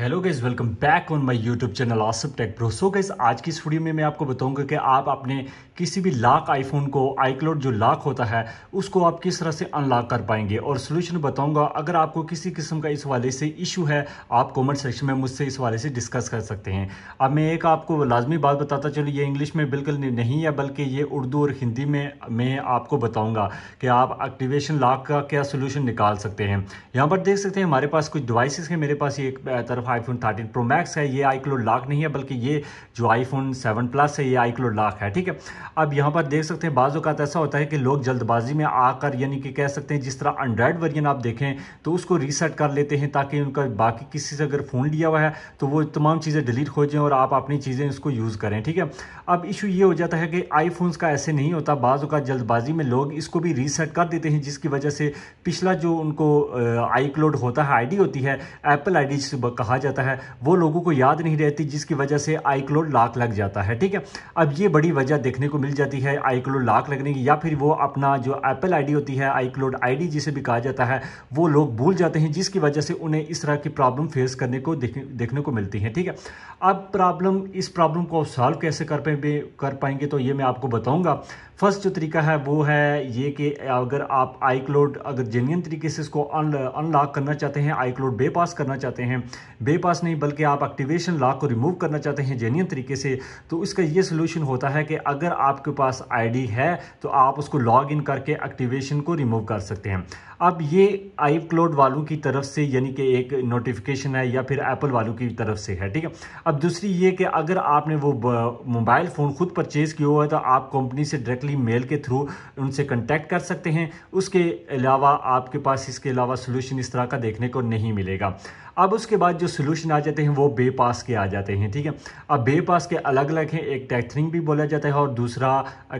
hello guys welcome back on my YouTube channel ASAP tech pro so guys आज की इस video में मैं आपको बताऊंगा कि आप अपने किसी भी लॉक आईफोन को क्लोड जो लॉक होता है उसको आप किस तरह से अनलॉक कर पाएंगे और सोल्यूशन बताऊंगा अगर आपको किसी किस्म का इस वाले से इशू है आप कमेंट सेक्शन में मुझसे इस वाले से डिस्कस कर सकते हैं अब मैं एक आपको लाजमी बात बताता चलूँ ये इंग्लिश में बिल्कुल नहीं है बल्कि ये उर्दू और हिंदी में मैं आपको बताऊँगा कि आप एक्टिवेशन लाक का क्या सोल्यूशन निकाल सकते हैं यहाँ पर देख सकते हैं हमारे पास कुछ डिवाइस हैं मेरे पास ये एक तरफ आईफोन 13 प्रो मैक्स है ये आई क्लो लाख नहीं है बल्कि ये जो फोन 7 प्लस है ये आई क्लो लाख है ठीक है अब यहाँ पर देख सकते हैं अवत तो ऐसा होता है कि लोग जल्दबाजी में आकर यानी कि कह सकते हैं जिस तरह एंड्रॉयड वर्जन आप देखें तो उसको रीसेट कर लेते हैं ताकि उनका बाकी किसी से अगर फ़ोन लिया हुआ है तो वो तमाम चीज़ें डिलीट हो जाएँ और आप अपनी चीज़ें उसको यूज़ करें ठीक है अब इशू ये हो जाता है कि आईफोन्स का ऐसे नहीं होता बाज़ जल्दबाजी में लोग इसको भी रीसेट कर देते हैं जिसकी वजह से पिछला जो उनको आई क्लोड होता है आईडी होती है एप्पल आईडी डी कहा कहा जाता है वो लोगों को याद नहीं रहती जिसकी वजह से आईक्लोड लाख लग जाता है ठीक है अब ये बड़ी वजह देखने को मिल जाती है क्लोड लाख लगने की या फिर वो अपना जो एप्पल आईडी होती है आईक्लोड आईडी जिसे भी कहा जाता है वो लोग भूल जाते हैं जिसकी वजह से उन्हें इस तरह की प्रॉब्लम फेस करने को देखने को मिलती है ठीक है अब प्रॉब्लम इस प्रॉब्लम को सॉल्व कैसे कर पाए कर पाएंगे तो ये मैं आपको बताऊंगा फर्स्ट जो तरीका है वो है ये कि अगर आप आई क्लोड अगर जेन्यन तरीके से इसको अनलॉक करना चाहते हैं आई क्लोड बेपास करना चाहते हैं बेपास नहीं बल्कि आप एक्टिवेशन लॉक को रिमूव करना चाहते हैं जेन्यन तरीके से तो इसका ये सोल्यूशन होता है कि अगर आपके पास आईडी है तो आप उसको लॉग इन करके एक्टिवेशन को रिमूव कर सकते हैं अब ये आई क्लोड वालों की तरफ से यानी कि एक नोटिफिकेशन है या फिर एप्पल वालों की तरफ से है ठीक है अब दूसरी ये कि अगर आपने वो मोबाइल फ़ोन खुद परचेज़ किया हुआ है तो आप कंपनी से डायरेक्टली मेल के थ्रू उनसे कंटेक्ट कर सकते हैं उसके अलावा आपके पास इसके अलावा सोल्यूशन इस तरह का देखने को नहीं मिलेगा अब उसके बाद जो सोल्यूशन आ जाते हैं वो बे पास के आ जाते हैं ठीक है अब बे पास के अलग अलग हैं एक टैथरिंग भी बोला जाता है और दूसरा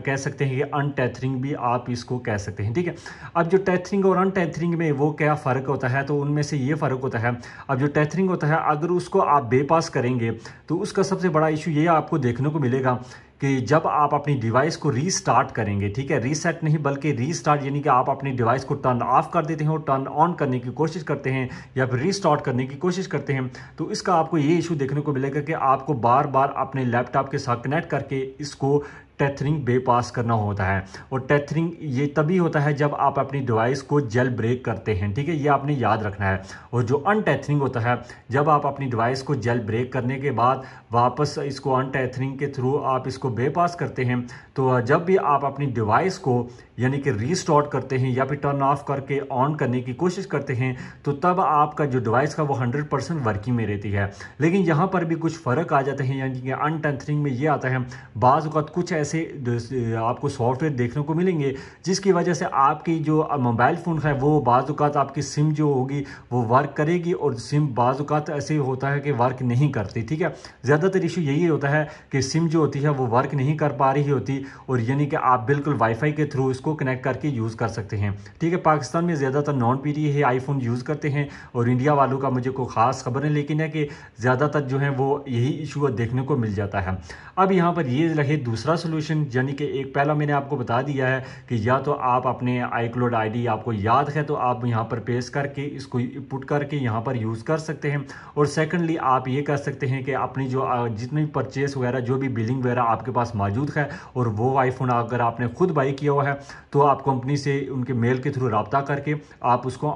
कह सकते हैं कि अनटैथरिंग भी आप इसको कह सकते हैं ठीक है अब जो टैथरिंग और अनटैथरिंग में वो क्या फ़र्क होता है तो उनमें से ये फ़र्क होता है अब जो टैथरिंग होता है अगर उसको आप बेपास करेंगे तो उसका सबसे बड़ा इशू ये आपको देखने को मिलेगा कि जब आप अपनी डिवाइस को रीस्टार्ट करेंगे ठीक है रीसेट नहीं बल्कि रीस्टार्ट यानी कि आप अपनी डिवाइस को टर्न ऑफ कर देते हैं और टर्न ऑन करने की कोशिश करते हैं या फिर रीस्टार्ट करने की कोशिश करते हैं तो इसका आपको ये इशू देखने को मिलेगा कि आपको बार बार अपने लैपटॉप के साथ कनेक्ट करके इसको टेथरिंग बेपास करना होता है और टेथरिंग ये तभी होता है जब आप अपनी डिवाइस को जेल ब्रेक करते हैं ठीक है ये आपने याद रखना है और जो अनटेथरिंग होता है जब आप अपनी डिवाइस को जेल ब्रेक करने के बाद वापस इसको अनटेथरिंग के थ्रू आप इसको बेपास करते हैं तो जब भी आप अपनी डिवाइस को यानी कि रीस्टॉर्ट करते हैं या फिर टर्न ऑफ करके ऑन करने की कोशिश करते हैं तो तब आपका जो डिवाइस का वो 100 परसेंट वर्किंग में रहती है लेकिन यहाँ पर भी कुछ फ़र्क आ जाते हैं यानी कि अनटेंथरिंग में ये आता है बाज़ कुछ ऐसे ऐसे आपको सॉफ्टवेयर देखने को मिलेंगे जिसकी वजह से आपकी जो मोबाइल फ़ोन है वो बाज़ात आपकी सिम जो होगी वो वर्क करेगी और सिम बाज़ात ऐसे होता है कि वर्क नहीं करती ठीक है ज़्यादातर इशू यही होता है कि सिम जो होती है वो वर्क नहीं कर पा रही होती और यानी कि आप बिल्कुल वाईफाई के थ्रू इसको कनेक्ट करके यूज़ कर सकते हैं ठीक है पाकिस्तान में ज़्यादातर नॉन पी डी ही आईफोन यूज़ करते हैं और इंडिया वालों का मुझे कोई ख़ास खबर है लेकिन है कि ज़्यादातर जो है वो यही इशू देखने को मिल जाता है अब यहाँ पर ये रहे दूसरा सोल्यूशन यानी कि एक पहला मैंने आपको बता दिया है कि या तो आप अपने आई क्लोड आई आपको याद है तो आप यहाँ पर पेश करके इसको पुट करके यहाँ पर यूज़ कर सकते हैं और सेकेंडली आप ये कर सकते हैं कि अपनी जो जितनी परचेस वगैरह जो भी बिलिंग वगैरह आपके पास मौजूद है और वो आईफोन अगर आपने खुद बाई किया हुआ है तो आप कंपनी से उनके मेल के थ्रू रबता करके आप उसको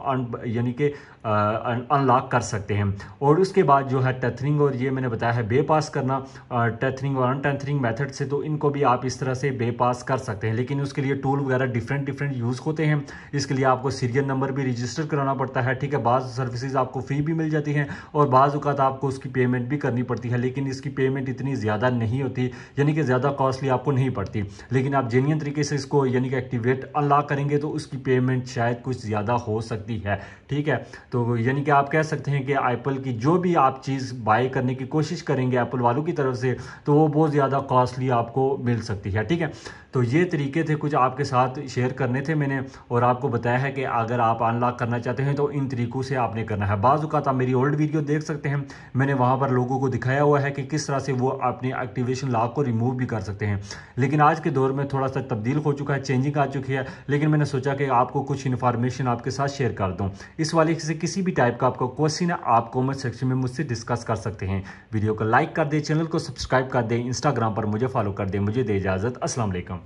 यानी कि अनलॉक कर सकते हैं और उसके बाद जो है टेथरिंग और ये मैंने बताया है बेपास करना टेथरिंग और अनटथरिंग मेथड से तो इनको भी आप इस तरह से बेपास कर सकते हैं लेकिन उसके लिए टूल वगैरह डिफरेंट डिफरेंट यूज़ होते हैं इसके लिए आपको सीरियल नंबर भी रजिस्टर कराना पड़ता है ठीक है बाद सर्विसेज आपको फ्री भी मिल जाती हैं और बाज़ात आपको उसकी पेमेंट भी करनी पड़ती है लेकिन इसकी पेमेंट इतनी ज़्यादा नहीं होती यानी कि ज़्यादा कॉस्टली आपको नहीं पड़ती लेकिन आप जेन्यन तरीके से इसको यानी कि एक्टिवेट अनलॉक करेंगे तो उसकी पेमेंट शायद कुछ ज़्यादा हो सकती है ठीक है तो यानी कि आप कह सकते हैं कि एप्पल की जो भी आप चीज़ बाय करने की कोशिश करेंगे एप्पल वालों की तरफ से तो वो बहुत ज़्यादा कॉस्टली आपको मिल मिल सकती है ठीक है तो ये तरीके थे कुछ आपके साथ शेयर करने थे मैंने और आपको बताया है कि अगर आप अनलॉक करना चाहते हैं तो इन तरीकों से आपने करना है बाज़ात आप मेरी ओल्ड वीडियो देख सकते हैं मैंने वहाँ पर लोगों को दिखाया हुआ है कि किस तरह से वो अपने एक्टिवेशन लॉक को रिमूव भी कर सकते हैं लेकिन आज के दौर में थोड़ा सा तब्दील हो चुका है चेंजिंग आ चुकी है लेकिन मैंने सोचा कि आपको कुछ इन्फॉर्मेशन आपके साथ शेयर कर दूँ इस वाले से किसी भी टाइप का आपका क्वेश्चन है आप कॉमेंट सेक्शन में मुझसे डिस्कस कर सकते हैं वीडियो को लाइक कर दें चैनल को सब्सक्राइब कर दें इंस्टाग्राम पर मुझे फॉलो कर दें मुझे د اجازت السلام علیکم